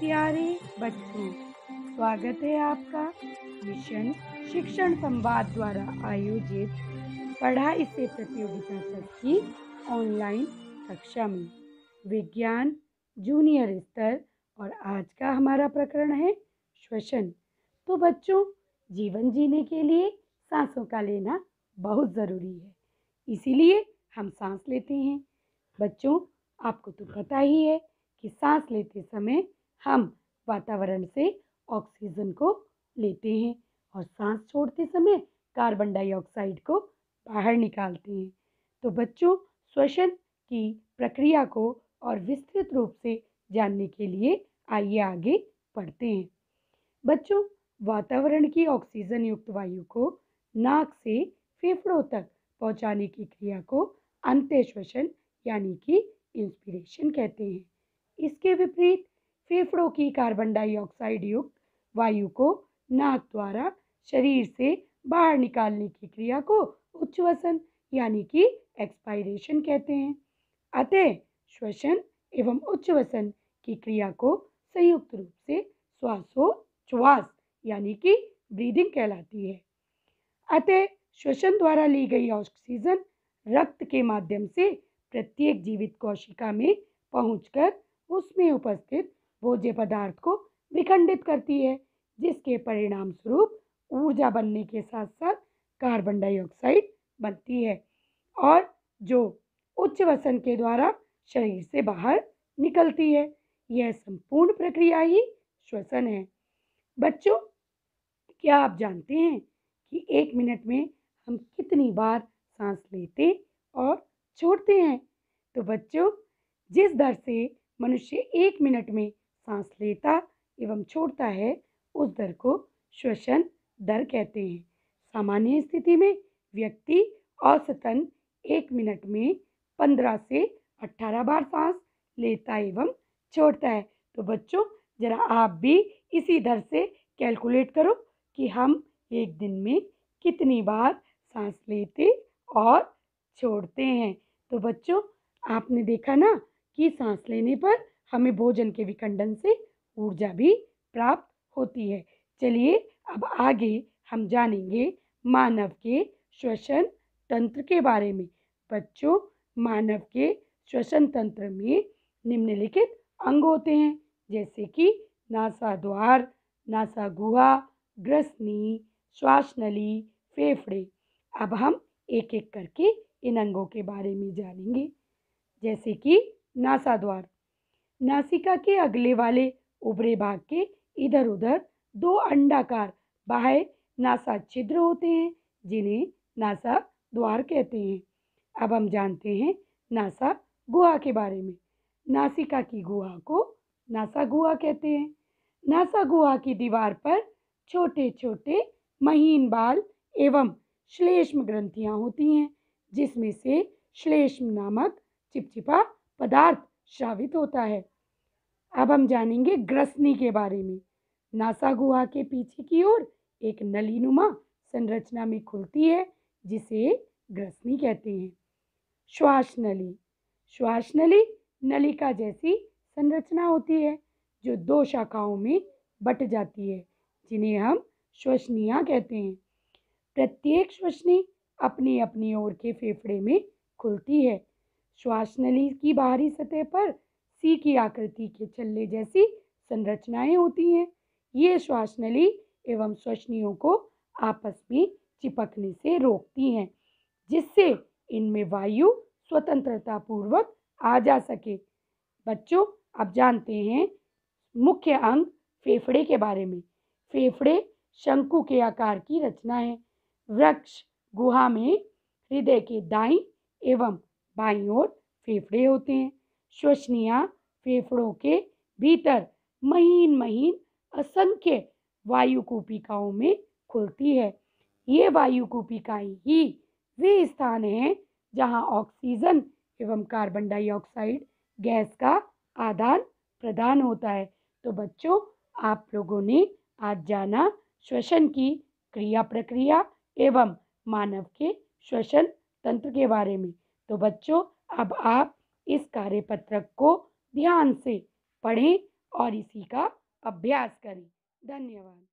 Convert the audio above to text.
प्यारे बच्चों स्वागत है आपका मिशन शिक्षण संवाद द्वारा आयोजित पढ़ाई से प्रतियोगिता तक की ऑनलाइन कक्षा में विज्ञान जूनियर स्तर और आज का हमारा प्रकरण है श्वसन तो बच्चों जीवन जीने के लिए सांसों का लेना बहुत ज़रूरी है इसीलिए हम सांस लेते हैं बच्चों आपको तो पता ही है कि सांस लेते समय हम वातावरण से ऑक्सीजन को लेते हैं और सांस छोड़ते समय कार्बन डाइऑक्साइड को बाहर निकालते हैं तो बच्चों श्वसन की प्रक्रिया को और विस्तृत रूप से जानने के लिए आइए आगे पढ़ते हैं बच्चों वातावरण की ऑक्सीजन युक्त वायु को नाक से फेफड़ों तक पहुंचाने की क्रिया को अंत्य श्वसन यानी कि इंस्पिरेशन कहते हैं इसके विपरीत फेफड़ों की कार्बन डाइऑक्साइड युक्त वायु को नाक द्वारा शरीर से बाहर निकालने की क्रिया को उच्चवसन यानी कि एक्सपायरेशन कहते हैं अतः श्वसन एवं उच्चवसन की क्रिया को संयुक्त रूप से श्वासोच्छ्वास यानी कि ब्रीदिंग कहलाती है अतः श्वसन द्वारा ली गई ऑक्सीजन रक्त के माध्यम से प्रत्येक जीवित कोशिका में पहुंचकर उसमें उपस्थित भोज्य पदार्थ को विखंडित करती है जिसके परिणाम स्वरूप ऊर्जा बनने के साथ साथ कार्बन डाइऑक्साइड बनती है और जो उच्च वसन के द्वारा शरीर से बाहर निकलती है यह संपूर्ण प्रक्रिया ही श्वसन है बच्चों क्या आप जानते हैं कि एक मिनट में हम कितनी बार सांस लेते और छोड़ते हैं तो बच्चों जिस दर से मनुष्य एक मिनट में सांस लेता एवं छोड़ता है उस दर को श्वसन दर कहते हैं सामान्य स्थिति में व्यक्ति औसतन एक मिनट में पंद्रह से अट्ठारह बार सांस लेता एवं छोड़ता है तो बच्चों ज़रा आप भी इसी दर से कैलकुलेट करो कि हम एक दिन में कितनी बार सांस लेते और छोड़ते हैं तो बच्चों आपने देखा ना कि सांस लेने पर हमें भोजन के विखंडन से ऊर्जा भी प्राप्त होती है चलिए अब आगे हम जानेंगे मानव के श्वसन तंत्र के बारे में बच्चों मानव के श्वसन तंत्र में निम्नलिखित अंग होते हैं जैसे कि नासा द्वार नासा गुहा ग्रसनी श्वास नली फेफड़े अब हम एक एक करके इन अंगों के बारे में जानेंगे जैसे कि नासा द्वार नासिका के अगले वाले उभरे भाग के इधर उधर दो अंडाकार बाह्य नासा छिद्र होते हैं जिन्हें नासा द्वार कहते हैं अब हम जानते हैं नासा गुहा के बारे में नासिका की गुहा को नासा गुहा कहते हैं नासा गुहा की दीवार पर छोटे छोटे महीन बाल एवं श्लेष्म ग्रंथियां होती हैं जिसमें से श्लेष्म नामक चिपचिपा पदार्थ श्रावित होता है अब हम जानेंगे ग्रसनी के बारे में नासा गुहा के पीछे की ओर एक नलीनुमा संरचना में खुलती है जिसे ग्रसनी कहते हैं श्वास नली श्वास नली नलिका जैसी संरचना होती है जो दो शाखाओं में बट जाती है जिन्हें हम श्वसनिया कहते हैं प्रत्येक श्वसनी अपनी अपनी ओर के फेफड़े में खुलती है श्वास नली की बाहरी सतह पर सी की आकृति के छल्ले जैसी संरचनाएं होती हैं ये श्वास नली एवं श्वसनियों को आपस में चिपकने से रोकती हैं जिससे इनमें वायु स्वतंत्रता पूर्वक आ जा सके बच्चों आप जानते हैं मुख्य अंग फेफड़े के बारे में फेफड़े शंकु के आकार की रचना है वृक्ष गुहा में हृदय के दाई एवं बाई ओर फेफड़े होते हैं श्वसनिया फेफड़ों के भीतर महीन महीन असंख्य वायु कोपिकाओं में खुलती है ये वायु ही वे स्थान हैं जहाँ ऑक्सीजन एवं कार्बन डाइऑक्साइड गैस का आदान प्रदान होता है तो बच्चों आप लोगों ने आज जाना श्वसन की क्रिया प्रक्रिया एवं मानव के श्वसन तंत्र के बारे में तो बच्चों अब आप इस कार्यपत्रक को ध्यान से पढ़ें और इसी का अभ्यास करें धन्यवाद